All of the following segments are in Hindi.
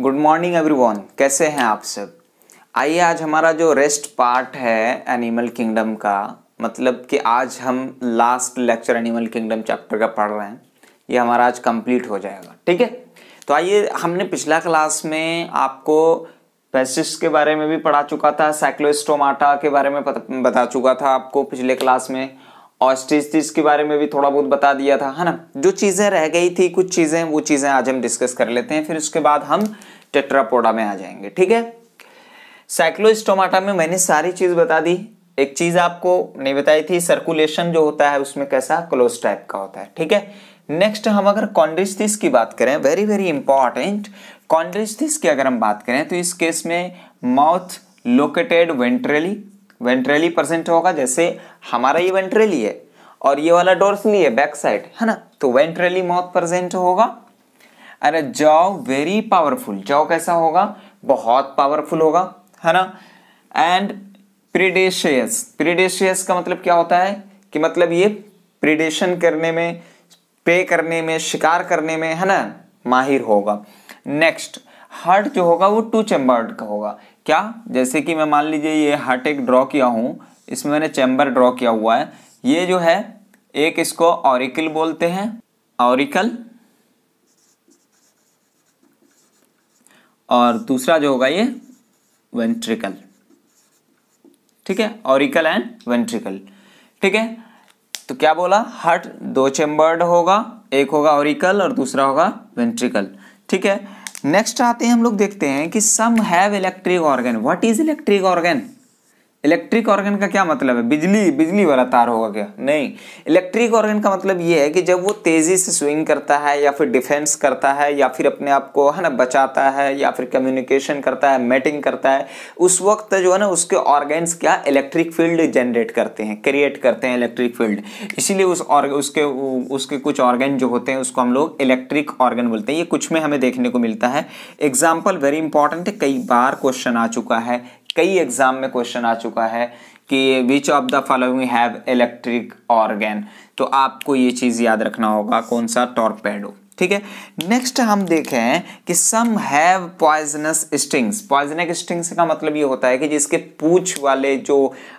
गुड मॉर्निंग एवरीवन कैसे हैं आप सब आइए आज हमारा जो रेस्ट पार्ट है एनिमल किंगडम का मतलब कि आज हम last lecture animal kingdom chapter का पढ़ रहे हैं ये हमारा आज कंप्लीट हो जाएगा ठीक है तो आइए हमने पिछला क्लास में आपको पेसिस के बारे में भी पढ़ा चुका था साइक्लोस्टोमाटा के बारे में बता चुका था आपको पिछले क्लास में ऑस्टिस के बारे में भी थोड़ा बहुत बता दिया था है ना जो चीज़ें रह गई थी कुछ चीज़ें वो चीज़ें आज हम डिस्कस कर लेते हैं फिर उसके बाद हम टेट्रापोडा में आ जाएंगे ठीक है साइक्लोस्टोमाटा में मैंने सारी चीज बता दी एक चीज आपको नहीं बताई थी सर्कुलेशन जो होता है उसमें कैसा क्लोज टाइप का होता है ठीक है नेक्स्ट हम अगर कॉन्ड्रिस्थिस की बात करें वेरी वेरी इंपॉर्टेंट कॉन्ड्रिस्थिस की अगर हम बात करें तो इस केस में mouth located ventrally ventrally present होगा जैसे हमारा ये वेंट्रेली है और ये वाला डोर्सली है बैक साइड है ना तो वेंट्रेली माउथ प्रेजेंट होगा अरे जॉ वेरी पावरफुल जाओ कैसा होगा बहुत पावरफुल होगा है ना एंड प्रिडेशियस प्रिडेशियस का मतलब क्या होता है कि मतलब ये प्रिडेशन करने में पे करने में शिकार करने में है ना माहिर होगा नेक्स्ट हार्ट जो होगा वो टू चैम्बर्ड का होगा क्या जैसे कि मैं मान लीजिए ये हार्ट एक ड्रॉ किया हूँ इसमें मैंने चैम्बर ड्रॉ किया हुआ है ये जो है एक इसको ऑरिकल बोलते हैं ऑरिकल और दूसरा जो होगा ये वेंट्रिकल ठीक है ऑरिकल एंड वेंट्रिकल ठीक है तो क्या बोला हार्ट दो चेंबर्ड होगा एक होगा ऑरिकल और दूसरा होगा वेंट्रिकल ठीक है नेक्स्ट आते हैं हम लोग देखते हैं कि some have electric organ what is electric organ electric organ का क्या मतलब है बिजली बिजली वाला तार होगा क्या नहीं इलेक्ट्रिक ऑर्गन का मतलब ये है कि जब वो तेज़ी से स्विंग करता है या फिर डिफेंस करता है या फिर अपने आप को है ना बचाता है या फिर कम्युनिकेशन करता है मेटिंग करता है उस वक्त जो है ना उसके ऑर्गेन्स क्या इलेक्ट्रिक फील्ड जनरेट करते हैं क्रिएट करते हैं इलेक्ट्रिक फील्ड इसीलिए उस ऑर्ग उसके उसके कुछ ऑर्गेन जो होते हैं उसको हम लोग इलेक्ट्रिक ऑर्गन बोलते हैं ये कुछ में हमें देखने को मिलता है एग्जाम्पल वेरी इंपॉर्टेंट है कई बार क्वेश्चन आ चुका है कई एग्जाम में क्वेश्चन आ चुका है कि which of the following have electric organ तो आपको ये चीज़ याद रखना होगा कौन सा टॉर्पेडो ठीक है नेक्स्ट हम देखें कि some have poisonous stings poisonic stings का मतलब ये होता है कि जिसके पूछ वाले जो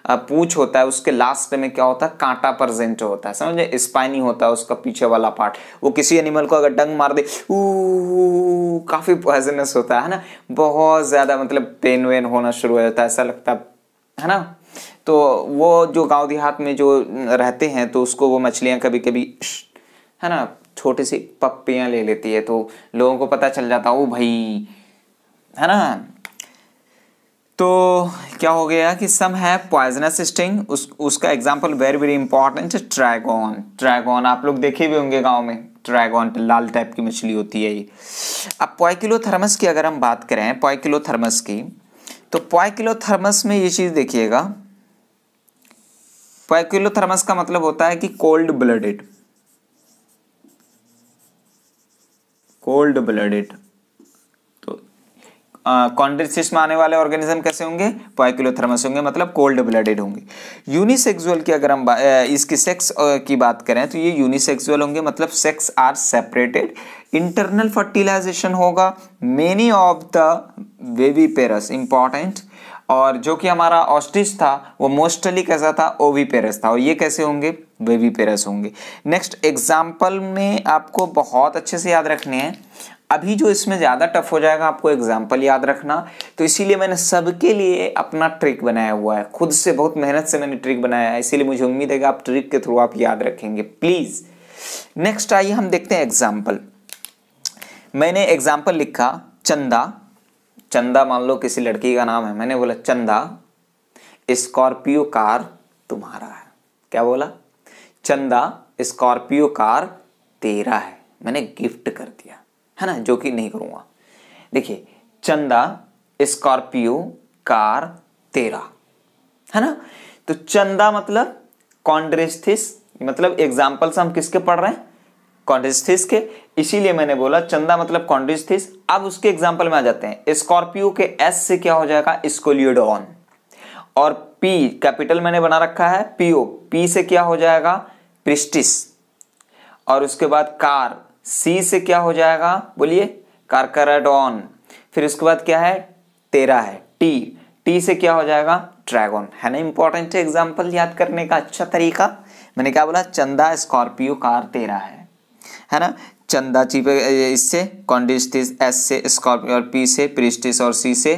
पूछ होता है उसके लास्ट में क्या होता है कांटा प्रजेंट होता है समझे स्पाइनी होता है उसका पीछे वाला पार्ट वो किसी एनिमल को अगर डंग मार दे काफ़ी पॉइजनस होता है ना बहुत ज़्यादा मतलब पेन वेन होना शुरू हो जाता है ऐसा लगता है ना तो वो जो गांव देहात में जो रहते हैं तो उसको वो मछलियाँ कभी कभी है ना छोटे से पप्पियाँ ले लेती है तो लोगों को पता चल जाता ओ भाई है ना तो क्या हो गया कि सम है पॉइजनस स्टिंग उस उसका example very very important Trygon Trygon आप लोग देखे भी होंगे गांव में ट्रैगॉन लाल टाइप की मछली होती है ये अब पॉयकिलोथर्मस की अगर हम बात करें पॉयकिलोथर्मस की तो पॉयकिलोथर्मस में ये चीज़ देखिएगा पॉइकिलोथर्मस का मतलब होता है कि कोल्ड ब्लडेड कोल्ड ब्लडेड तो कॉन्ड्रेसिस में आने वाले ऑर्गेनिज्म कैसे होंगे पॉइक्लोथर्मस होंगे मतलब कोल्ड ब्लडेड होंगे यूनिसेक्सुअल की अगर हम इसकी सेक्स की बात करें तो ये यूनिसेक्सुअल होंगे मतलब sex are separated internal fertilization होगा many of the viviparous important और जो कि हमारा ऑस्टिश था वो मोस्टली कैसा था ओवी पेरस था और ये कैसे होंगे बेबी पेरस होंगे नेक्स्ट एग्जाम्पल में आपको बहुत अच्छे से याद रखने हैं अभी जो इसमें ज़्यादा टफ हो जाएगा आपको एग्जाम्पल याद रखना तो इसीलिए मैंने सबके लिए अपना ट्रिक बनाया हुआ है खुद से बहुत मेहनत से मैंने ट्रिक बनाया है इसीलिए मुझे उम्मीद है कि आप ट्रिक के थ्रू आप याद रखेंगे प्लीज़ नेक्स्ट आइए हम देखते हैं एग्जाम्पल मैंने एग्जाम्पल लिखा चंदा चंदा मान लो किसी लड़की का नाम है मैंने बोला चंदा स्कॉर्पियो कार तुम्हारा है क्या बोला चंदा स्कॉर्पियो कार तेरा है मैंने गिफ्ट कर दिया है ना जो कि नहीं करूंगा देखिए चंदा स्कॉर्पियो कार तेरा है ना तो चंदा मतलब कॉन्ड्रेस्थिस मतलब एग्जाम्पल से हम किसके पढ़ रहे हैं कॉन्ड्रेस्थिस के इसीलिए मैंने बोला चंदा मतलब कॉन्ड्रेस्थिस अब उसके एग्जाम्पल में आ जाते हैं स्कॉर्पियो के एस से क्या हो जाएगा स्कोलियोडॉन और पी कैपिटल मैंने बना रखा है पीओ पी से क्या हो जाएगा प्रिस्टिस और उसके बाद कार सी से क्या हो जाएगा बोलिए कारकराडॉन फिर उसके बाद क्या है तेरा है टी टी से क्या हो जाएगा ड्रैगन है ना इंपॉर्टेंट है एग्जाम्पल याद करने का अच्छा तरीका मैंने क्या बोला चंदा स्कॉर्पियो कार तेरा है है ना चंदा चीप इससे कॉन्डिस्टिस एस से स्कॉर्पियो और पी से प्रिस्टिस और सी से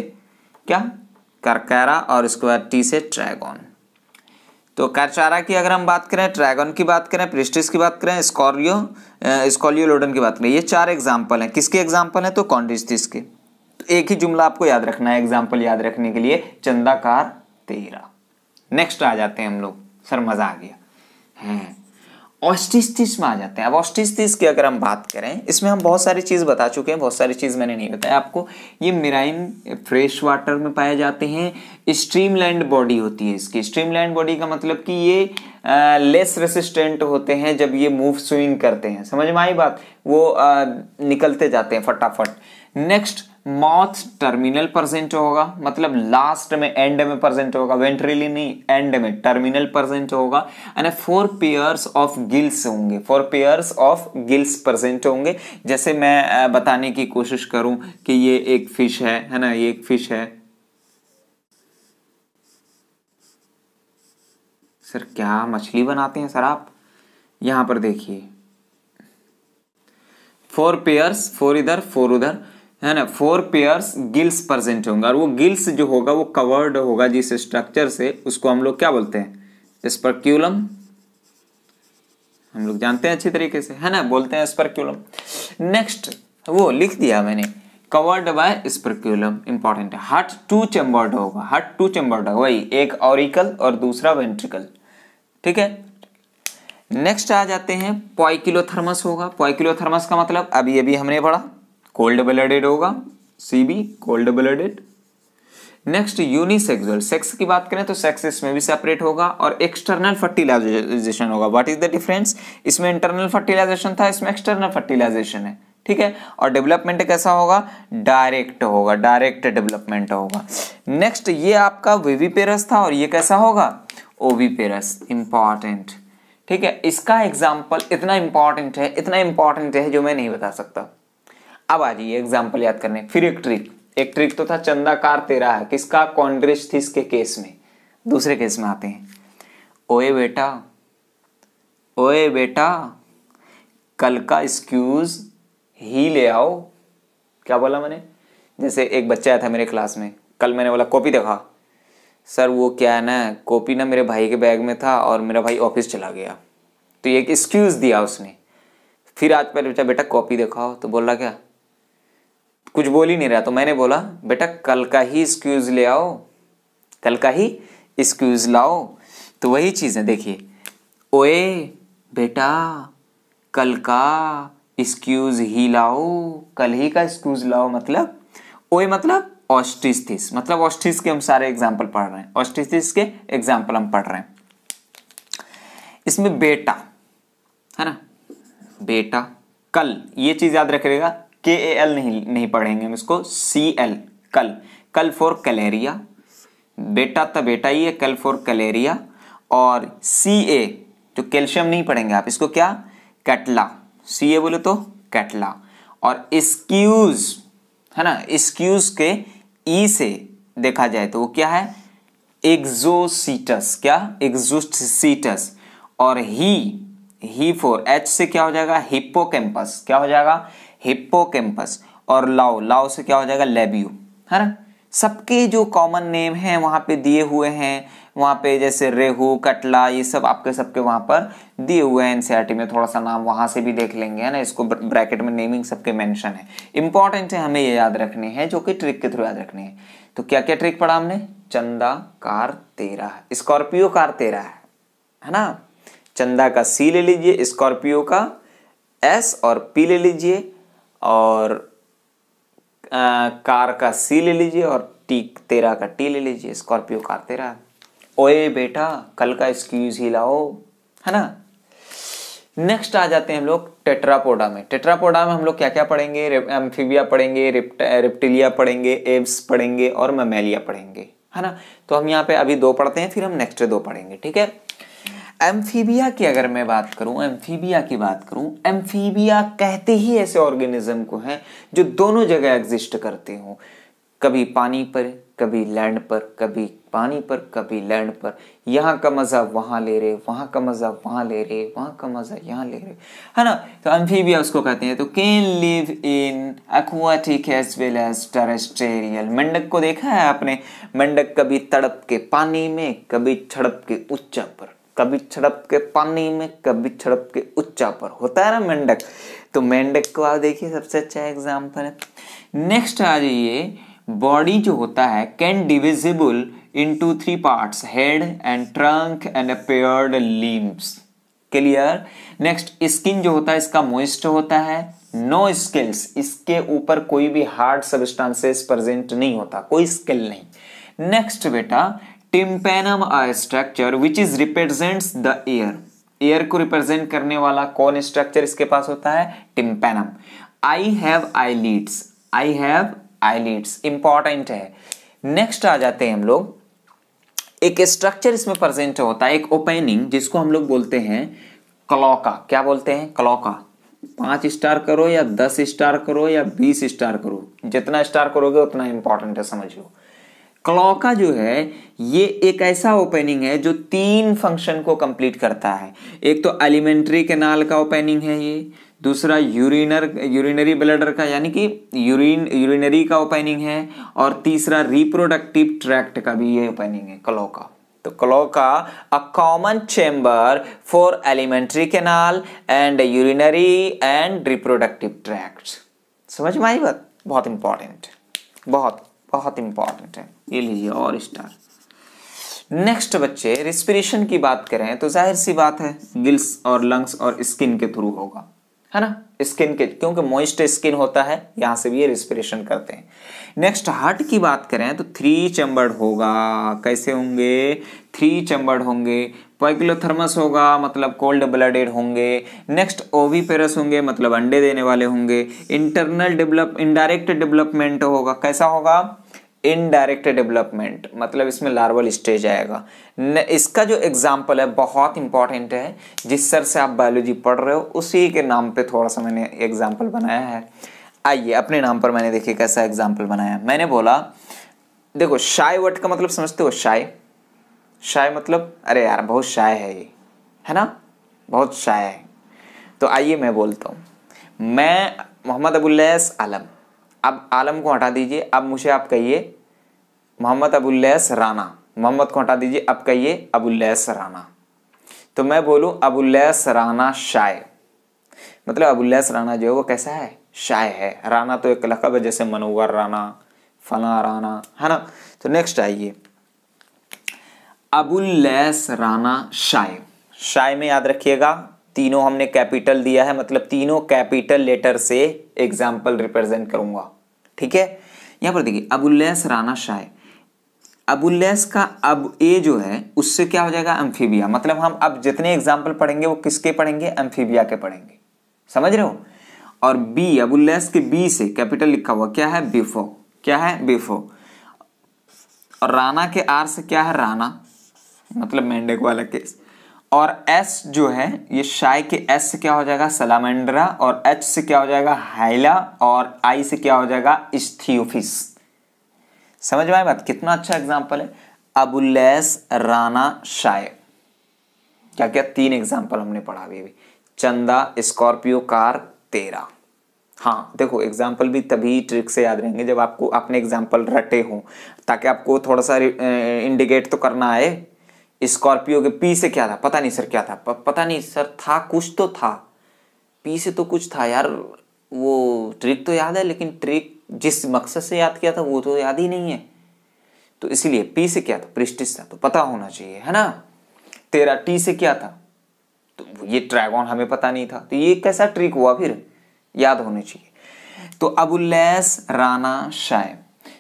क्या करकैरा और इसके बाद टी से ट्रैगन तो करचारा की अगर हम बात करें ट्रैगन की बात करें प्रिस्टिस की बात करें स्कॉर्पियो स्कॉर्पियो लोडन की बात करें ये चार एग्जाम्पल हैं किसके एग्जाम्पल हैं तो कॉन्डिस्टिस के तो एक ही जुमला आपको याद रखना है एग्जाम्पल याद रखने के लिए चंदाकार तेरा नेक्स्ट आ जाते हैं हम लोग सर मज़ा आ गया हैं ऑस्टिस्टिस में आ जाते हैं अब ऑस्टिस्टिस की अगर हम बात करें इसमें हम बहुत सारी चीज़ बता चुके हैं बहुत सारी चीज़ मैंने नहीं बताया आपको ये मिराइन फ्रेश वाटर में पाए जाते हैं स्ट्रीमलैंड बॉडी होती है इसकी स्ट्रीमलैंड बॉडी का मतलब कि ये आ, लेस रेसिस्टेंट होते हैं जब ये मूव स्विंग करते हैं समझ में आई बात वो आ, निकलते जाते हैं फटाफट नेक्स्ट माउथ टर्मिनल प्रेजेंट होगा मतलब लास्ट में एंड में प्रेजेंट होगा वेंट्रिली नहीं एंड में टर्मिनल प्रेजेंट होगा and four pairs of gills होंगे four pairs of gills present होंगे जैसे मैं बताने की कोशिश करूं कि ये एक फिश है है ना ये एक फिश है सर क्या मछली बनाते हैं सर आप यहां पर देखिए फोर पेयर्स फोर इधर फोर उधर है ना फोर पेयर्स गिल्स प्रेजेंट होंगे और वो गिल्स जो होगा वो कवर्ड होगा जिस स्ट्रक्चर से उसको हम लोग क्या बोलते हैं स्पर्क्यूलम हम लोग जानते हैं अच्छी तरीके से है ना बोलते हैं स्पर्क्यूलम नेक्स्ट वो लिख दिया मैंने कवर्ड बाय स्पर्क्यूलम इंपॉर्टेंट है हार्ट टू चेम्बर्ड होगा हार्ट टू चेम्बर्ड होगा वही एक ऑरिकल और दूसरा वेंट्रिकल ठीक है नेक्स्ट आ जाते हैं पॉइकिलोथर्मस होगा पॉइकिलोथर्मस का मतलब अभी अभी हमने पढ़ा कोल्ड ब्लडेड होगा C B cold blooded next unisexual sex की बात करें तो सेक्स इसमें भी सेपरेट होगा और एक्सटर्नल फर्टिलाइजेशन होगा व्हाट इज द डिफरेंस इसमें इंटरनल फर्टिलाइजेशन था इसमें एक्सटर्नल फर्टिलाइजेशन है ठीक है और डेवलपमेंट कैसा होगा डायरेक्ट होगा डायरेक्ट डेवलपमेंट होगा नेक्स्ट ये आपका वेवीपेरस था और ये कैसा होगा ओवीपेरस इंपॉर्टेंट ठीक है इसका एग्जाम्पल इतना इंपॉर्टेंट है इतना इंपॉर्टेंट है जो मैं नहीं बता सकता अब आ जाइए एग्जाम्पल याद करने फिर एक ट्रिक एक ट्रिक तो था चंदाकार तेरा है किसका कॉन्ड्रेस थी इसके केस में दूसरे केस में आते हैं ओए बेटा ओए बेटा कल का एक्सक्यूज ही ले आओ क्या बोला मैंने जैसे एक बच्चा आया था मेरे क्लास में कल मैंने बोला कॉपी देखा सर वो क्या है ना कॉपी ना मेरे भाई के बैग में था और मेरा भाई ऑफिस चला गया तो एक एक्सक्यूज़ दिया उसने फिर आज पहले बेटा बेटा कॉपी दिखाओ तो बोला क्या कुछ बोल ही नहीं रहा तो मैंने बोला बेटा कल का ही स्क्यूज ले आओ कल का ही स्क्यूज लाओ तो वही चीज़ है देखिए ओए बेटा कल का स्क्यूज ही लाओ कल ही का स्क्यूज लाओ मतलब ओए मतलब ऑस्टिस्थिस मतलब ऑस्टिस के हम सारे एग्जाम्पल पढ़ रहे हैं ऑस्टिस्थिस के एग्जाम्पल हम पढ़ रहे हैं इसमें बेटा है ना बेटा कल ये चीज़ याद रखिएगा के ए एल नहीं नहीं पढ़ेंगे हम इसको सी एल कल कल फॉर कलेरिया बेटा तो बेटा ही है कल फॉर कलेरिया और सी ए जो कैल्शियम नहीं पढ़ेंगे आप इसको क्या कैटला सी ए बोले तो कैटला और इसक्यूज है ना इसक्यूज के ई e से देखा जाए तो वो क्या है एग्जोसीटस क्या एग्जोसीटस और ही ही फोर एच से क्या हो जाएगा हिप्पोकैम्पस क्या हो जाएगा हिप्पोकैम्पस और लाओ लाओ से क्या हो जाएगा लेबियो है ना सबके जो कॉमन नेम हैं वहां पे दिए हुए हैं वहां पे जैसे रेहू कटला ये सब आपके सबके वहाँ पर दिए हुए हैं एनसीआरटी e में थोड़ा सा नाम वहां से भी देख लेंगे है ना इसको ब्रैकेट में नेमिंग सबके मेंशन है इंपॉर्टेंट है हमें ये याद रखने हैं जो कि ट्रिक के थ्रू याद रखने हैं तो क्या क्या ट्रिक पढ़ा हमने चंदा कार तेरा स्कॉर्पियो कार तेरा है है ना चंदा का सी ले लीजिए स्कॉर्पियो का एस और पी ले लीजिए और आ, कार का सी ले लीजिए और टी तेरह का टी ले लीजिए स्कॉर्पियो कार तेरह ओए बेटा कल का स्क्यूज ही लाओ है ना नेक्स्ट आ जाते हैं हम लोग टेट्रापोडा में टेट्रापोडा में हम लोग क्या क्या पढ़ेंगे एम्फीबिया पढ़ेंगे रिप्ट, रिप्टिलिया पढ़ेंगे एब्स पढ़ेंगे और ममेलिया पढ़ेंगे है ना तो हम यहाँ पे अभी दो पढ़ते हैं फिर हम नेक्स्ट दो पढ़ेंगे ठीक है एम्फीबिया की अगर मैं बात करूं एम्फीबिया की बात करूं एम्फीबिया कहते ही ऐसे ऑर्गेनिज्म को हैं जो दोनों जगह एग्जिस्ट करते हों कभी पानी पर कभी लैंड पर कभी पानी पर कभी लैंड पर यहाँ का मज़ा वहाँ ले रहे वहाँ का मज़ा वहाँ ले रहे वहाँ का मज़ा यहाँ ले रहे है ना तो एम्फीबिया उसको कहते हैं तो can live in aquatic as well as terrestrial मंडक को देखा है आपने मंडक कभी तड़प के पानी में कभी छड़प के उच्चा पर कभी छड़प के पानी में कभी छड़प के उच्चा पर होता है ना मेंढक तो मेंढक को आप देखिए सबसे अच्छा एग्जाम्पल है नेक्स्ट आ जाइए बॉडी जो होता है can divisible in two three part head and trunk and a paired limbs clear next skin जो होता है इसका मोइस्ट होता है नो no स्किल्स इसके ऊपर कोई भी हार्ड सबस्टांसेस प्रेजेंट नहीं होता कोई स्किल नहीं नेक्स्ट बेटा tympanum structure which is represents the ear ear को रिप्रेजेंट करने वाला कौन स्ट्रक्चर इसके पास होता है tympanum eye have eyelids eye have eyelids important है नेक्स्ट आ जाते हैं हम लोग एक स्ट्रक्चर इसमें प्रेजेंट होता है एक ओपनिंग जिसको हम लोग बोलते हैं क्लॉका क्या बोलते हैं क्लॉका पांच स्टार करो या दस स्टार करो या बीस स्टार करो जितना स्टार करोगे उतना इंपॉर्टेंट है समझ लो क्लॉ का जो है ये एक ऐसा ओपनिंग है जो तीन फंक्शन को कंप्लीट करता है एक तो एलिमेंट्री केनाल का ओपनिंग है ये दूसरा यूरिनर यूरिनरी ब्लडर का यानी कि यूरिन यूरिनरी का ओपनिंग है और तीसरा रिप्रोडक्टिव ट्रैक्ट का भी ये ओपनिंग है क्लॉ का तो cloaca a common chamber for alimentary canal and urinary and reproductive tract समझ में आई बात बहुत इंपॉर्टेंट बहुत बहुत इंपॉर्टेंट है ये लीजिए और स्टार नेक्स्ट बच्चे रेस्पिरेशन की बात करें तो जाहिर सी बात है गिल्स और लंग्स और स्किन के थ्रू होगा है ना स्किन के क्योंकि मॉइस्ट स्किन होता है यहाँ से भी ये रेस्पिरेशन करते हैं नेक्स्ट हार्ट की बात करें तो थ्री चम्बर्ड होगा कैसे होंगे थ्री चम्बर्ड होंगे पैक्लोथर्मस होगा मतलब कोल्ड ब्लडेड होंगे नेक्स्ट ओवीपेरस होंगे मतलब अंडे देने वाले होंगे इंटरनल डेवलप इनडायरेक्ट डेवलपमेंट होगा कैसा होगा इनडायरेक्ट डेवलपमेंट मतलब इसमें लार्वल स्टेज आएगा न, इसका जो एग्जाम्पल है बहुत इंपॉर्टेंट है जिस सर से आप बायोलॉजी पढ़ रहे हो उसी के नाम पे थोड़ा सा मैंने एग्जाम्पल बनाया है आइए अपने नाम पर मैंने देखिए कैसा एग्जाम्पल बनाया मैंने बोला देखो शाय वर्ड का मतलब समझते हो शाय शाय मतलब अरे यार बहुत शाय है ये है ना बहुत शाय है तो आइए मैं बोलता हूँ मैं मोहम्मद अबुल्लैस आलम अब आलम को हटा दीजिए अब मुझे आप कहिए मोहम्मद अबुल्लैस राना मोहम्मद को हटा दीजिए अब कहिए अबुल्लैस राना तो मैं बोलूँ अबुल्लैस राना शाय मतलब अबुल्लैस राना जो है वो कैसा है शाय है राना तो एक लकब है जैसे मनोवर राना फला राना है ना तो नेक्स्ट आइए अबुल्लैस राना शाय शाय में याद रखिएगा तीनों हमने कैपिटल दिया है मतलब तीनों कैपिटल लेटर से एग्जाम्पल रिप्रेजेंट करूंगा ठीक है यहां पर देखिए अबुल्लैस राना शाह अबुल्लैस का अब ए जो है उससे क्या हो जाएगा एम्फीबिया मतलब हम अब जितने एग्जाम्पल पढ़ेंगे वो किसके पढ़ेंगे एम्फीबिया के पढ़ेंगे समझ रहे हो और बी अबुल्लैस के बी से कैपिटल लिखा हुआ क्या है बिफो क्या है बिफो और राना के आर से क्या है राना मतलब मेंढक वाला केस और एस जो है ये शाई के एस से क्या हो जाएगा सलामेंड्रा और एच से क्या हो जाएगा हाइला और आई से क्या हो जाएगा इस्थियोफिस समझ में बात कितना अच्छा एग्जाम्पल है अबुलैस राना शाय क्या क्या तीन एग्जाम्पल हमने पढ़ा अभी अभी चंदा स्कॉर्पियो कार तेरा हाँ देखो एग्जाम्पल भी तभी ट्रिक से याद रहेंगे जब आपको अपने एग्जाम्पल रटे हों ताकि आपको थोड़ा सा इंडिकेट तो करना आए स्कॉर्पियो के पी से क्या था पता नहीं सर क्या था पता नहीं सर था कुछ तो था पी से तो कुछ था यार वो ट्रिक तो याद है लेकिन ट्रिक जिस मकसद से याद किया था वो तो याद ही नहीं है तो इसीलिए पी से क्या था प्रिस्टिस था तो पता होना चाहिए है ना तेरा टी से क्या था तो ये ट्रैगॉन हमें पता नहीं था तो ये कैसा ट्रिक हुआ फिर याद होने चाहिए तो अबुल्लैस राना शाय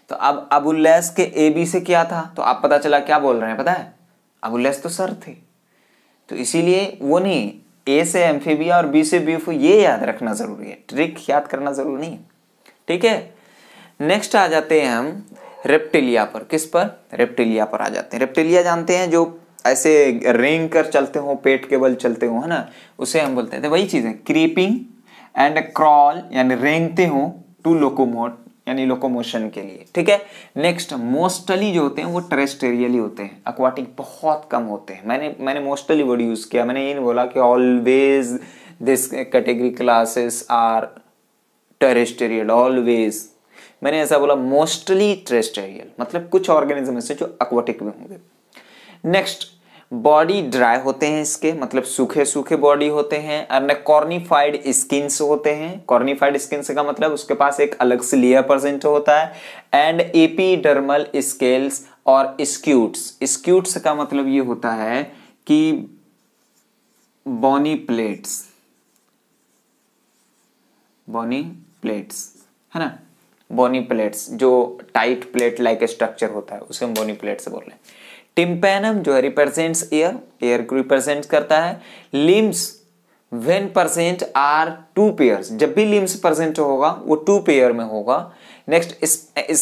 तो अब अबुल्लैस के ए बी से क्या था तो आप पता चला क्या बोल रहे हैं पता है अब अबुल्लस तो सर थे तो इसीलिए वो नहीं ए से एम्फीबिया और बी से बीफ ये याद रखना ज़रूरी है ट्रिक याद करना ज़रूरी नहीं ठीक है नेक्स्ट आ जाते हैं हम रेप्टिलिया पर किस पर रेप्टिलिया पर आ जाते हैं रेप्टिलिया जानते हैं जो ऐसे रेंग कर चलते हो पेट के बल चलते हो है ना उसे हम बोलते थे तो वही चीज़ें क्रीपिंग एंड क्रॉल यानी रेंगते हो टू लोकोमोट यानी लोकोमोशन के लिए ठीक है नेक्स्ट मोस्टली जो होते हैं वो टेरेस्टेरियली होते हैं अक्वाटिक बहुत कम होते हैं मैंने मैंने मोस्टली वर्ड यूज़ किया मैंने ये नहीं बोला कि always this category classes are terrestrial always मैंने ऐसा बोला मोस्टली टेरेस्टेरियल मतलब कुछ ऑर्गेनिज्म ऐसे जो अक्वाटिक में होंगे नेक्स्ट बॉडी ड्राई होते हैं इसके मतलब सूखे सूखे बॉडी होते हैं एंड कॉर्निफाइड स्किन्स होते हैं कॉर्निफाइड स्किन्स का मतलब उसके पास एक अलग से लेयर प्रेजेंट होता है एंड एपीडर्मल स्केल्स और स्क्यूट्स स्क्यूट्स का मतलब ये होता है कि बॉनी प्लेट्स बॉनी प्लेट्स है ना बॉनी प्लेट्स जो टाइट प्लेट लाइक स्ट्रक्चर होता है उसे हम बोनी प्लेट्स बोल रहे हैं टिम्पेनम जो है रिप्रेजेंट्स एयर एयर को रिप्रेजेंट करता है limbs when present are two pair जब भी लिम्स परसेंट होगा वो टू पेयर में होगा नेक्स्ट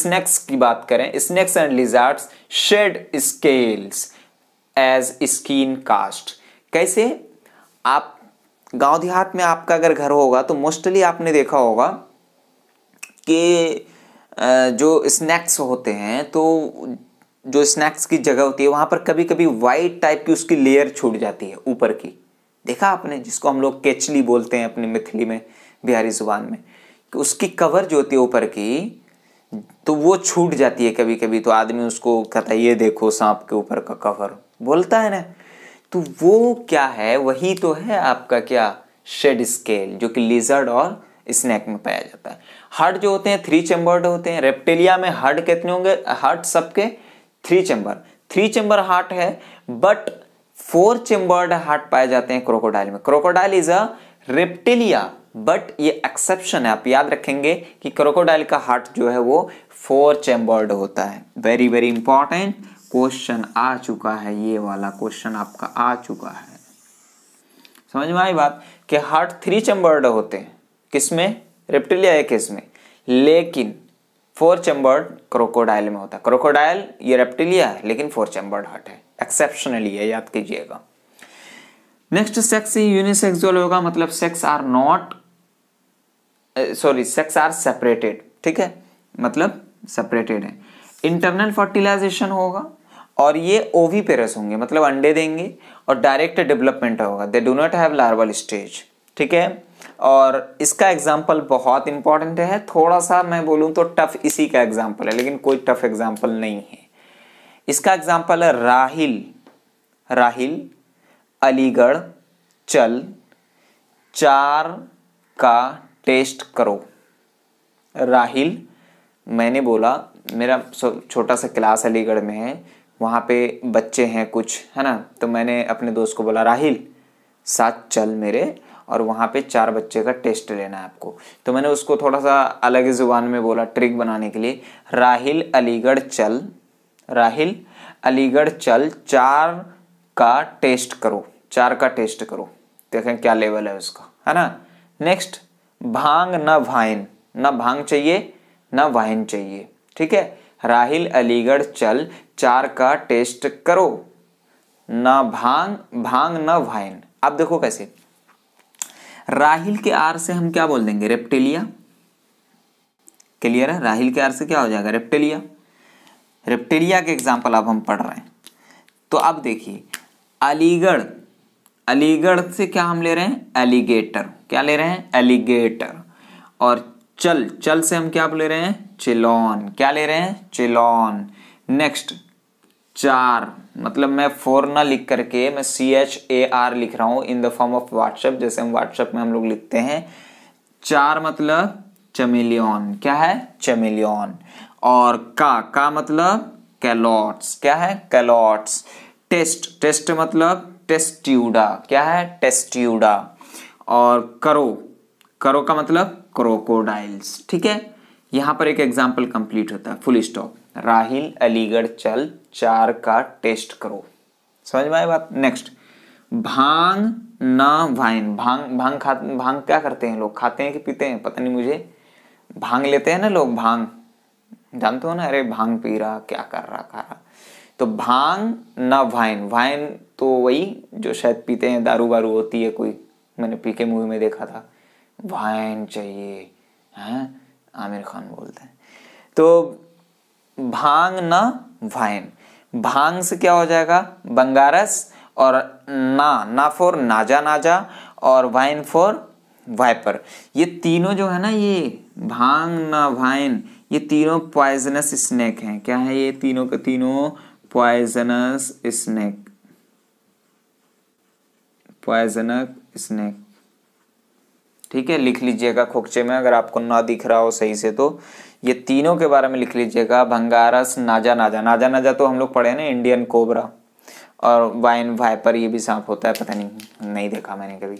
स्नैक्स की बात करें snakes and lizard shed scales as skin cast कैसे आप गांव देहात में आपका अगर घर होगा तो मोस्टली आपने देखा होगा कि जो स्नैक्स होते हैं तो जो स्नैक्स की जगह होती है वहां पर कभी कभी वाइट टाइप की उसकी लेयर छूट जाती है ऊपर की देखा आपने जिसको हम लोग केचली बोलते हैं अपने मिथिली में बिहारी जुबान में कि उसकी कवर जो होती है ऊपर की तो वो छूट जाती है कभी कभी तो आदमी उसको कहता है ये देखो सांप के ऊपर का कवर बोलता है ना तो वो क्या है वही तो है आपका क्या शेड स्केल जो कि लिजर्ड और स्नैक में पाया जाता है हड जो होते हैं थ्री चेम्बर्ड होते हैं रेप्टेलिया में हड कितने होंगे हर्ट सबके three chamber three chamber heart है बट फोर चेंबर्ड हार्ट पाए जाते हैं क्रोकोडाइल में crocodile is a reptilia but ये एक्सेप्शन है आप याद रखेंगे कि क्रोकोडाइल का हार्ट जो है वो फोर चेंबर्ड होता है वेरी वेरी इंपॉर्टेंट क्वेश्चन आ चुका है ये वाला क्वेश्चन आपका आ चुका है समझ में आई बात कि हार्ट थ्री चेंबर्ड होते हैं किसमें रेप्टिलिया है किसमें लेकिन फोर चैम्बर्ड क्रोकोडाइल में होता है क्रोकोडाइल ये रेप्टिलिया है लेकिन फोर चैम्बर्ड हार्ट है एक्सेप्शनली है याद कीजिएगा नेक्स्ट सेक्स यूनिसेक्सुअल होगा मतलब sex are not sorry sex are separated ठीक है मतलब सेपरेटेड है इंटरनल फर्टिलाइजेशन होगा और ये ओवी पेरस होंगे मतलब अंडे देंगे और डायरेक्ट डेवलपमेंट होगा they do not have larval stage ठीक है और इसका एग्जाम्पल बहुत इंपॉर्टेंट है थोड़ा सा मैं बोलूँ तो टफ इसी का एग्जाम्पल है लेकिन कोई टफ एग्जाम्पल नहीं है इसका एग्जाम्पल है राहिल राहिल अलीगढ़ चल चार का टेस्ट करो राहिल मैंने बोला मेरा छोटा सा क्लास अलीगढ़ में है वहाँ पे बच्चे हैं कुछ है ना तो मैंने अपने दोस्त को बोला राहिल साथ चल मेरे और वहाँ पे चार बच्चे का टेस्ट लेना है आपको तो मैंने उसको थोड़ा सा अलग ही ज़ुबान में बोला ट्रिक बनाने के लिए राहिल अलीगढ़ चल राहिल अलीगढ़ चल चार का टेस्ट करो चार का टेस्ट करो देखें क्या लेवल है उसका है ना नेक्स्ट भांग न वाइन ना भांग चाहिए ना वाइन चाहिए ठीक है राहिल अलीगढ़ चल चार का टेस्ट करो ना भांग भांग ना वाइन अब देखो कैसे राहिल के आर से हम क्या बोल देंगे रेप्टेलिया क्लियर है राहिल के आर से क्या हो जाएगा रेप्टेलिया रेप्टेलिया के एग्जाम्पल अब हम पढ़ रहे हैं तो अब देखिए अलीगढ़ अलीगढ़ से क्या हम ले रहे हैं एलिगेटर क्या ले रहे हैं एलिगेटर और चल चल से हम क्या ले रहे हैं चिलोन क्या ले रहे हैं चिलोन नेक्स्ट चार मतलब मैं फोर ना लिख करके मैं सी एच ए आर लिख रहा हूँ in the form of WhatsApp जैसे हम व्हाट्सएप में हम लोग लिखते हैं चार मतलब चमेलियन क्या है चमेलियन और का का मतलब कैलॉट्स क्या है कैलॉट्स टेस्ट टेस्ट मतलब टेस्ट्यूडा क्या है टेस्ट्यूडा और करो करो का मतलब क्रोकोडाइल्स ठीक है यहां पर एक एग्जाम्पल कंप्लीट होता है फुल स्टॉप राहिल अलीगढ़ चल चार का टेस्ट करो समझ में आए बात नेक्स्ट भांग न वाइन भांग भांग खा भांग क्या करते हैं लोग खाते हैं कि पीते हैं पता नहीं मुझे भांग लेते हैं ना लोग भांग जानते हो ना अरे भांग पी रहा क्या कर रहा खा रहा तो भांग न वाइन वाइन तो वही जो शायद पीते हैं दारू वारू होती है कोई मैंने पी के मूवी में देखा था वाइन चाहिए है आमिर खान बोलते हैं तो भांग न वाइन भांग से क्या हो जाएगा बंगारस और ना ना फॉर नाजा नाजा और वाइन फॉर वाइपर ये तीनों जो है ना ये भांग ना वाइन ये तीनों पॉइजनस स्नेक हैं क्या है ये तीनों के तीनों पॉइजनस स्नेक पॉइजनक स्नेक ठीक है लिख लीजिएगा खोखचे में अगर आपको ना दिख रहा हो सही से तो ये तीनों के बारे में लिख लीजिएगा भंगारस नाजा नाजा नाजा नाजा तो हम लोग पढ़े ना इंडियन कोबरा और वाइन वाइपर ये भी सांप होता है पता नहीं नहीं देखा मैंने कभी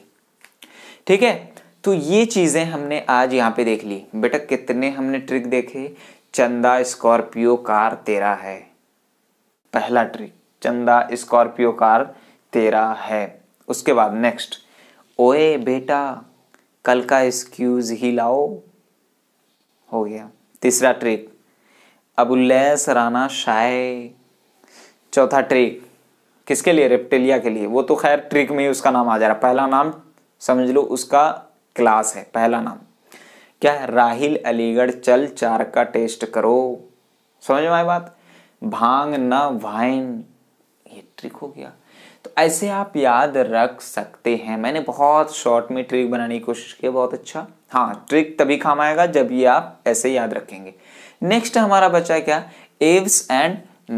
ठीक है तो ये चीज़ें हमने आज यहाँ पे देख ली बेटा कितने हमने ट्रिक देखे चंदा स्कॉर्पियो कार तेरा है पहला ट्रिक चंदा स्कॉर्पियो कार तेरा है उसके बाद नेक्स्ट ओए बेटा कल का एक्सक्यूज़ ही लाओ हो गया तीसरा ट्रिक अबुल्लेस राना शाय चौथा ट्रिक किसके लिए रेप्टिलिया के लिए वो तो खैर ट्रिक में ही उसका नाम आ जा रहा है पहला नाम समझ लो उसका क्लास है पहला नाम क्या है राहिल अलीगढ़ चल चार का टेस्ट करो समझ में आई बात भांग न वाइन ये ट्रिक हो गया तो ऐसे आप याद रख सकते हैं मैंने बहुत शॉर्ट में ट्रिक बनाने की कोशिश की बहुत अच्छा हाँ ट्रिक तभी काम आएगा जब ये आप ऐसे याद रखेंगे नेक्स्ट हमारा बचा क्या एव्स एंड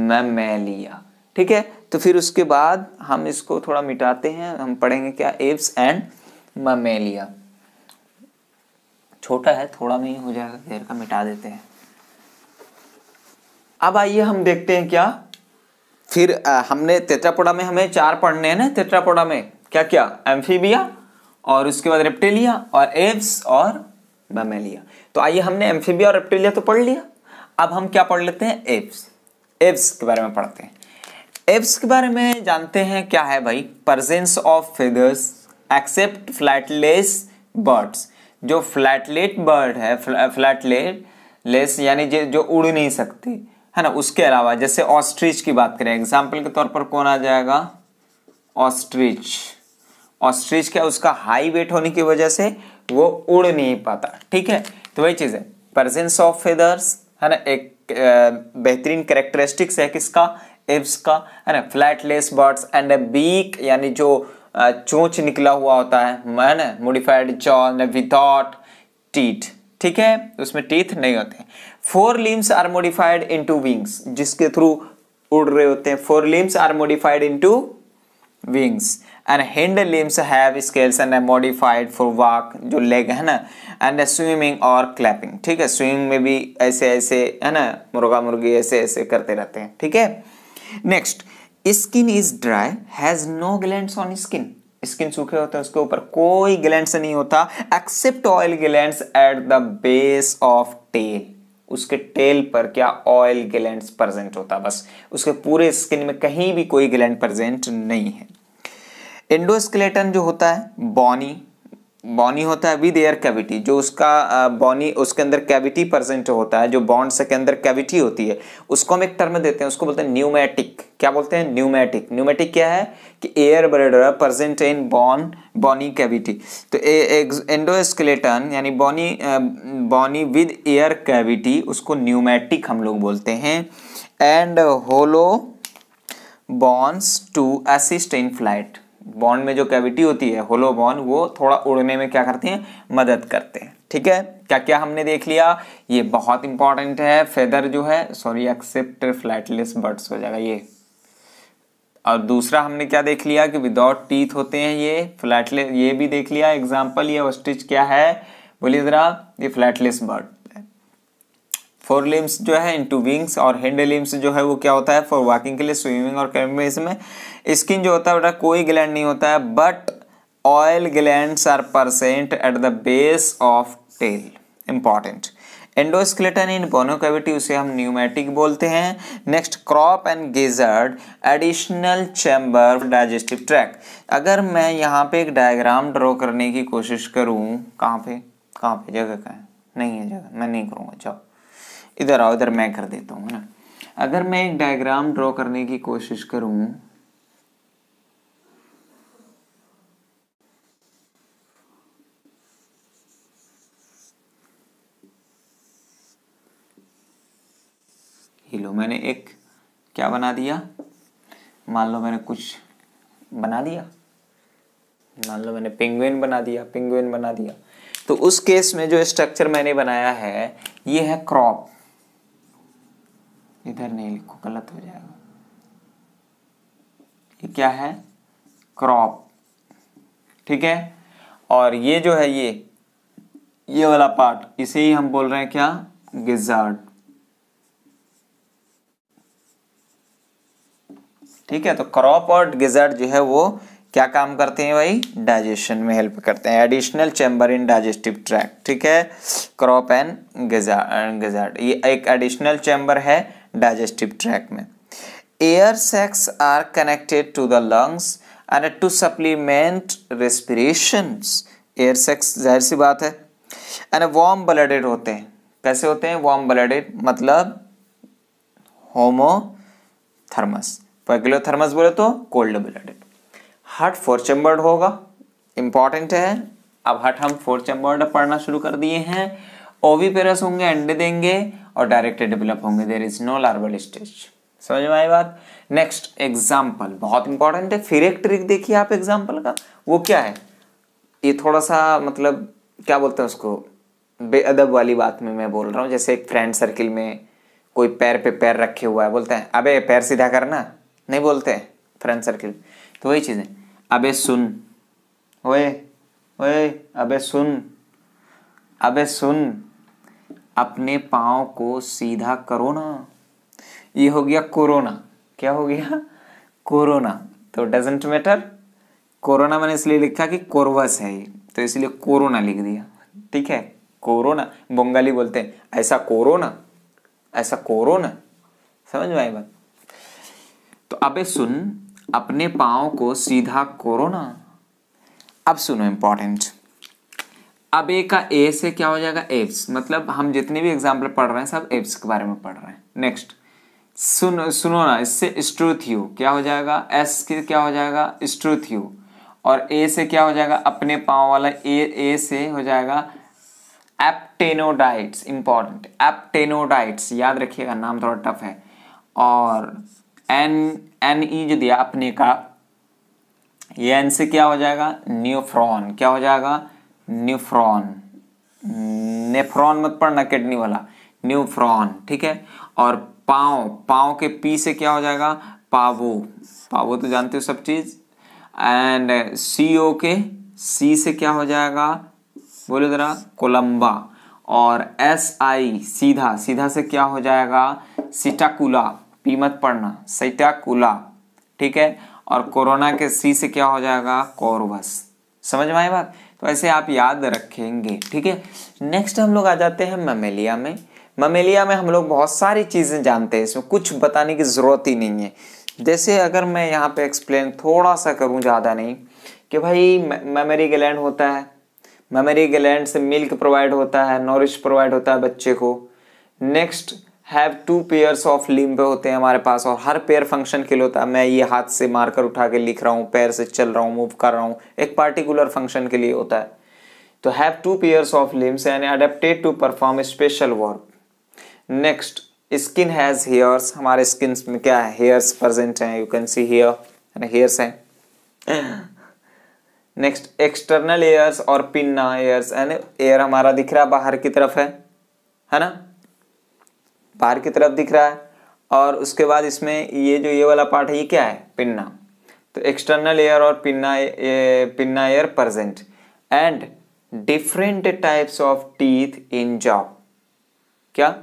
मैमेलिया ठीक है तो फिर उसके बाद हम इसको थोड़ा मिटाते हैं हम पढ़ेंगे क्या एव्स एंड ममेलिया छोटा है थोड़ा में ही हो जाएगा देर का मिटा देते हैं अब आइए हम देखते हैं क्या फिर आ, हमने तेत्रापोड़ा में हमें चार पढ़ने हैं ना तेत्रापोड़ा में क्या क्या एम्फीबिया और उसके बाद रेप्टेलिया और एव्स और मैमेलिया तो आइए हमने एम्फीबिया और रेप्टेलिया तो पढ़ लिया अब हम क्या पढ़ लेते हैं एव्स एव्स के बारे में पढ़ते हैं एव्स के बारे में जानते हैं क्या है भाई presence of feathers except flightless birds जो फ्लैटलेट बर्ड है फ्लैटलेट लेस यानी जो उड़ नहीं सकती है ना उसके अलावा जैसे ऑस्ट्रिच की बात करें एग्जाम्पल के तौर पर कौन आ जाएगा ऑस्ट्रिच ऑस्ट्रिच क्या उसका हाई वेट होने की वजह से वो उड़ नहीं पाता ठीक है तो वही चीज़ है प्रेजेंस ऑफ फेदर्स है ना एक बेहतरीन करेक्टरिस्टिक्स है किसका एब्स का है ना flightless birds and beak यानी जो चोंच निकला हुआ होता है है ना मोडिफाइड जॉन विदाउट टीथ ठीक है उसमें टीथ नहीं होते fore limbs are modified into wings जिसके थ्रू उड़ रहे होते हैं fore limbs are modified into wings and hind limbs have scales and modified for walk जो लेग है ना एंड स्विमिंग और क्लैपिंग ठीक है स्विमिंग में भी ऐसे ऐसे है ना मुर्गा मुर्गी ऐसे ऐसे करते रहते हैं ठीक है next skin is dry has no glands on skin skin सूखे होते हैं उसके ऊपर कोई ग्लैंड्स नहीं होता except oil glands at the base of tail उसके टेल पर क्या ऑयल ग्लैंड्स प्रेजेंट होता बस उसके पूरे स्किन में कहीं भी कोई ग्लैंड प्रेजेंट नहीं है एंडोस्केलेटन जो होता है बॉनी बॉनी होता है विद एयर कैविटी जो उसका बॉनी उसके अंदर कैविटी प्रेजेंट होता है जो बॉन्ड्स के अंदर कैविटी होती है उसको हम एक टर्म देते हैं उसको बोलते हैं न्यूमेटिक क्या बोलते हैं न्यूमैटिक न्यूमैटिक क्या है कि air bladder present in bone bony cavity तो एंडोस्केलेटन यानी bony bony with air cavity उसको न्यूमैटिक हम लोग बोलते हैं and hollow bones to assist in flight bone में जो कैविटी होती है होलो बॉन्ड वो थोड़ा उड़ने में क्या करते हैं मदद करते हैं ठीक है क्या क्या हमने देख लिया ये बहुत इंपॉर्टेंट है फेदर जो है सॉरी एक्सेप्ट फ्लैटलेस बर्ड्स हो जाएगा ये और दूसरा हमने क्या देख लिया कि विदाउट टीथ होते हैं ये फ्लैटलेस ये भी देख लिया एग्जाम्पल ये ऑस्ट्रिच क्या है बोलिए ज़रा ये फ्लैटलेस बर्ड फोर लिम्स जो है टू विंग्स और हेंड लिम्स जो है वो क्या होता है फॉर वॉकिंग के लिए स्विमिंग और कैम्पेस में स्किन जो होता है बेटा कोई ग्लैंड नहीं होता है but oil gland are present at the base of tail important endoskeleton in bones उसे हम न्यूमेटिक बोलते हैं next crop and gizzard additional chamber digestive tract अगर मैं यहाँ पे एक डायग्राम ड्रॉ करने की कोशिश करूँ कहाँ पे कहाँ पे जगह का नहीं है जगह मैं नहीं करूँगा जाओ इधर आओ इधर मैं कर देता हूँ ना अगर मैं एक डायग्राम ड्रॉ करने की कोशिश करूँ लो मैंने एक क्या बना दिया मान लो मैंने कुछ बना दिया मान लो मैंने पिंगविन बना दिया पिंगविन बना दिया तो उस केस में जो स्ट्रक्चर मैंने बनाया है ये है क्रॉप इधर नहीं लिखो गलत हो जाएगा ये क्या है क्रॉप ठीक है और ये जो है ये ये वाला पार्ट इसे ही हम बोल रहे हैं क्या गिजार्ड ठीक है तो क्रॉप और गिजार्ड जो है वो क्या काम करते हैं भाई डाइजेशन में हेल्प करते हैं additional chamber in digestive tract ठीक है क्रॉप एंड गिजार्ड ये एक एडिशनल चैम्बर है डाइजेस्टिव ट्रैक में air sacs are connected to the lungs and to supplement respiration air sacs जाहिर सी बात है एंड वार्म ब्लडेड होते हैं कैसे होते हैं वार्म ब्लडेड मतलब होमो थर्मस थर्मस बोले तो cold blooded heart four chambered होगा इंपॉर्टेंट है अब हार्ट हम फोर चैम्बर्ड पढ़ना शुरू कर दिए हैं ओवी पेरस होंगे अंडे देंगे और डायरेक्टली डेवलप होंगे there is no larval stage समझ में आई बात नेक्स्ट एग्जाम्पल बहुत इंपॉर्टेंट है फिर एक ट्रिक देखिए आप एग्जाम्पल का वो क्या है ये थोड़ा सा मतलब क्या बोलते हैं उसको बेअदब वाली बात में मैं बोल रहा हूँ जैसे एक फ्रेंड सर्किल में कोई पैर पे पैर रखे हुआ है बोलते हैं अबे पैर सीधा करना नहीं बोलते फ्रेंड सर्किल तो वही चीज़ें अबे सुन ओए ओए अबे सुन अबे सुन अपने पाँव को सीधा करो ना ये हो गया कोरोना क्या हो गया कोरोना तो डजेंट मैटर कोरोना मैंने इसलिए लिखा कि कोरवस है तो इसलिए कोरोना लिख दिया ठीक है कोरोना बंगाली बोलते हैं ऐसा कोरोना ऐसा कोरोना समझ में आई बात तो अबे सुन अपने पाँव को सीधा कोरोना अब सुनो इंपॉर्टेंट अब ए का ए से क्या हो जाएगा एप्स मतलब हम जितने भी एग्जाम्पल पढ़ रहे हैं सब एप्स के बारे में पढ़ रहे हैं नेक्स्ट सुन सुनो ना इससे स्ट्रूथियो क्या हो जाएगा एस के क्या हो जाएगा स्ट्रूथियो और ए से क्या हो जाएगा अपने पाँव वाला ए ए से हो जाएगा एप्टेनोडाइट्स इंपॉर्टेंट एप्टेनोडाइट्स याद रखिएगा नाम थोड़ा टफ है और एन एन ई जो दिया अपने का ये एन से क्या हो जाएगा न्यूफ्रॉन क्या हो जाएगा न्यूफ्रॉन नेफ्रॉन मत पढ़ना किडनी वाला न्यूफ्रॉन ठीक है और पाओ पाओ के पी से क्या हो जाएगा पावो पावो तो जानते हो सब चीज़ एंड सी ओ के सी से क्या हो जाएगा बोलो ज़रा कोलम्बा और एस आई सीधा सीधा से क्या हो जाएगा सिटाकुला पी मत पढ़ना सिटाकुला ठीक है और कोरोना के सी से क्या हो जाएगा कोरवस समझ में आई बात तो ऐसे आप याद रखेंगे ठीक है नेक्स्ट हम लोग आ जाते हैं ममेलिया में ममेलिया में हम लोग बहुत सारी चीज़ें जानते हैं इसमें कुछ बताने की ज़रूरत ही नहीं है जैसे अगर मैं यहाँ पे एक्सप्लेन थोड़ा सा करूँ ज़्यादा नहीं कि भाई मेमोरी ग्लैंड होता है मेमोरी ग्लैंड से मिल्क प्रोवाइड होता है नॉरिश प्रोवाइड होता है बच्चे को next have two pairs of limb होते हैं हमारे पास और हर पेयर फंक्शन के लिए होता है मैं ये हाथ से मार्कर उठा के लिख रहा हूँ पैर से चल रहा हूँ मूव कर रहा हूँ एक पार्टिकुलर फंक्शन के लिए होता है तो have two pairs of limbs and adapted to perform special work next skin has hairs हमारे स्किन में क्या है हेयर्स प्रजेंट हैं you can see hair hairs हैं नेक्स्ट एक्सटर्नल एयर्स और पिन्ना एयर्स यानी एयर हमारा दिख रहा बाहर की तरफ है है ना बाहर की तरफ दिख रहा है और उसके बाद इसमें ये जो ये वाला पार्ट है ये क्या है पिन्ना तो एक्सटर्नल एयर और pinna a, pinna ear present and different types of teeth in jaw क्या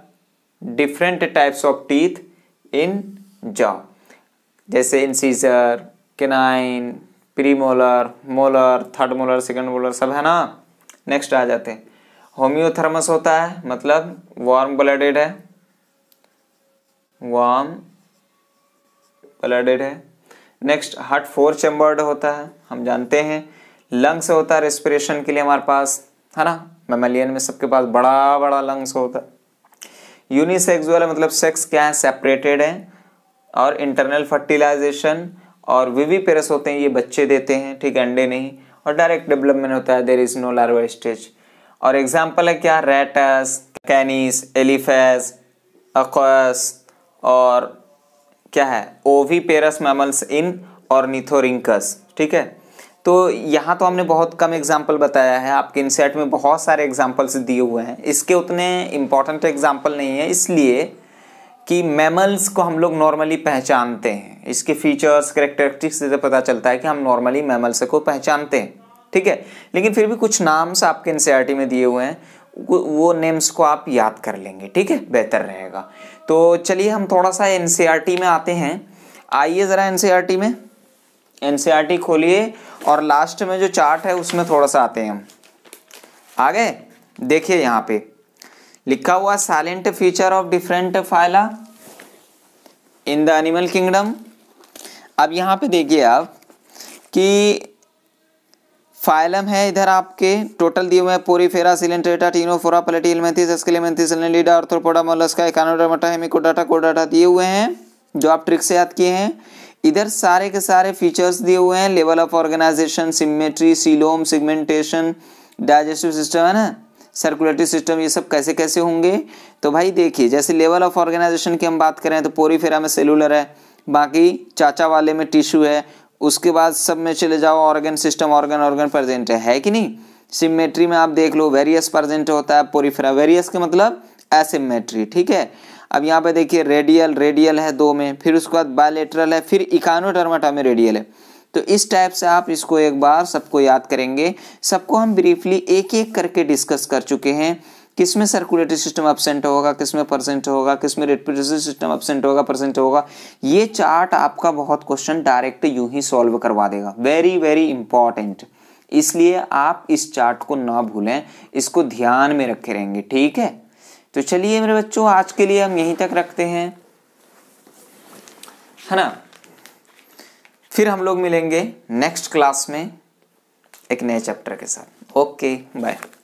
different types of teeth in jaw जैसे incisor canine premolar molar third molar second molar सब है ना नेक्स्ट आ जाते हैं होम्योथर्मस होता है मतलब वार्म ब्लडेड है वार्म ब्लडेड है नेक्स्ट हार्ट फोर चेम्बर्ड होता है हम जानते हैं लंग्स होता है रेस्पिरेशन के लिए हमारे पास है ना मेमलियन में सबके पास बड़ा बड़ा लंग्स होता है यूनिसेक्सुअल है मतलब सेक्स क्या है सेपरेटेड है और इंटरनल फर्टिलाइजेशन और विवी पेरस होते हैं ये बच्चे देते हैं ठीक अंडे नहीं और डायरेक्ट डेवलपमेंट होता है there is no larva stage और एग्जाम्पल है क्या रेटस कैनिस एलिफेस अकस और क्या है ओवी पेरस मैमल्स इन और निथोरिंकस ठीक है तो यहाँ तो हमने बहुत कम एग्जाम्पल बताया है आपके इनसेट में बहुत सारे एग्जाम्पल्स दिए हुए हैं इसके उतने इम्पॉर्टेंट एग्जाम्पल नहीं है इसलिए कि मैमल्स को हम लोग नॉर्मली पहचानते हैं इसके फीचर्स करेक्टरिस्टिक्स से तो पता चलता है कि हम नॉर्मली मैमल्स को पहचानते हैं ठीक है लेकिन फिर भी कुछ नाम्स आपके एन में दिए हुए हैं वो नेम्स को आप याद कर लेंगे ठीक है बेहतर रहेगा तो चलिए हम थोड़ा सा एन e में आते हैं आइए ज़रा एन e में एन e खोलिए और लास्ट में जो चार्ट है उसमें थोड़ा सा आते हैं हम आ गए देखिए यहाँ पे लिखा हुआ salient feature of different phyla in the animal kingdom अब यहाँ पे देखिए आप कि फाइलम है इधर आपके टोटल दिए हुए हैं फेरा सिलेंट्रेटा टीनोफोरा प्लेटिलमेंथिस एस्किलेमेंथिस लेनिडा आर्थ्रोपोडा मोलस्का इकानोडर्माटा हेमिकोडाटा कोडाटा दिए हुए हैं जो आप ट्रिक से याद किए हैं इधर सारे के सारे फीचर्स दिए हुए हैं level of organisation symmetry coelom segmentation digestive system है ना सर्कुलेटरी सिस्टम ये सब कैसे कैसे होंगे तो भाई देखिए जैसे लेवल ऑफ ऑर्गेनाइजेशन की हम बात करें तो पोरीफेरा में सेलुलर है बाकी चाचा वाले में टिश्यू है उसके बाद सब में चले जाओ organ system organ organ present है कि नहीं सिमेट्री में आप देख लो वेरियस प्रेजेंट होता है पोरीफेरा वेरियस का मतलब एसिमेट्री ठीक है अब यहाँ पे देखिए रेडियल रेडियल है दो में फिर उसके बाद बायोलेटरल है फिर इकानोटर्माटा में रेडियल है तो इस टाइप से आप इसको एक बार सबको याद करेंगे सबको हम ब्रीफली एक एक करके डिस्कस कर चुके हैं किस में सर्कुलेटरी सिस्टम अपसेंट होगा किस में परसेंट होगा किस में रेस्पिरेटरी सिस्टम अपसेंट होगा परसेंट होगा ये चार्ट आपका बहुत क्वेश्चन डायरेक्ट यू ही सॉल्व करवा देगा वेरी वेरी इंपॉर्टेंट इसलिए आप इस चार्ट को ना भूलें इसको ध्यान में रखे रहेंगे ठीक है तो चलिए मेरे बच्चों आज के लिए हम यहीं तक रखते हैं है ना फिर हम लोग मिलेंगे नेक्स्ट क्लास में एक नए चैप्टर के साथ ओके बाय